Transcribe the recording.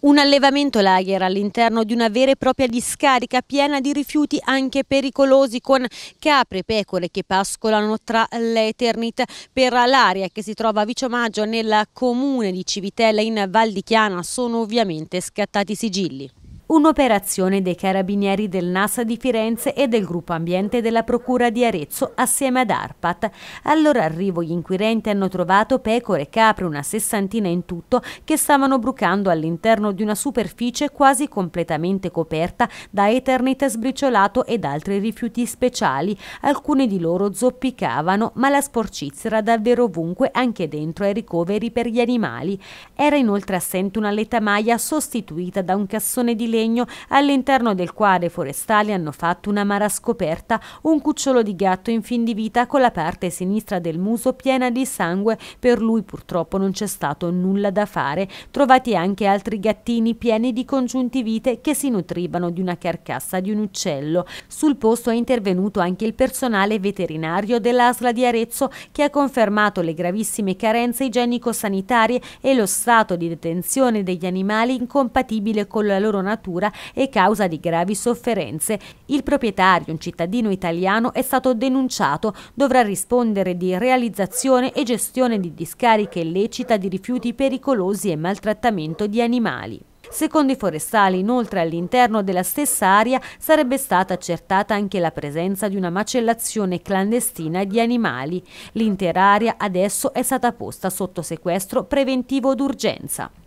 Un allevamento lager all'interno di una vera e propria discarica piena di rifiuti anche pericolosi con capre e pecore che pascolano tra l'Eternit per l'area che si trova a Viciomaggio nel comune di Civitella in Val di Chiana sono ovviamente scattati sigilli. Un'operazione dei carabinieri del NASA di Firenze e del gruppo ambiente della Procura di Arezzo assieme ad ARPAT. Allora arrivo gli inquirenti hanno trovato pecore e capre, una sessantina in tutto, che stavano brucando all'interno di una superficie quasi completamente coperta da eternite sbriciolato ed altri rifiuti speciali. Alcuni di loro zoppicavano, ma la sporcizia era davvero ovunque, anche dentro ai ricoveri per gli animali. Era inoltre assente una letamaia sostituita da un cassone di legno legno all'interno del quale i forestali hanno fatto una mara scoperta, un cucciolo di gatto in fin di vita con la parte sinistra del muso piena di sangue, per lui purtroppo non c'è stato nulla da fare, trovati anche altri gattini pieni di congiuntivite che si nutrivano di una carcassa di un uccello. Sul posto è intervenuto anche il personale veterinario dell'Asla di Arezzo che ha confermato le gravissime carenze igienico-sanitarie e lo stato di detenzione degli animali incompatibile con la loro natura natura e causa di gravi sofferenze. Il proprietario, un cittadino italiano, è stato denunciato, dovrà rispondere di realizzazione e gestione di discariche illecita di rifiuti pericolosi e maltrattamento di animali. Secondo i forestali, inoltre all'interno della stessa area sarebbe stata accertata anche la presenza di una macellazione clandestina di animali. L'intera area adesso è stata posta sotto sequestro preventivo d'urgenza.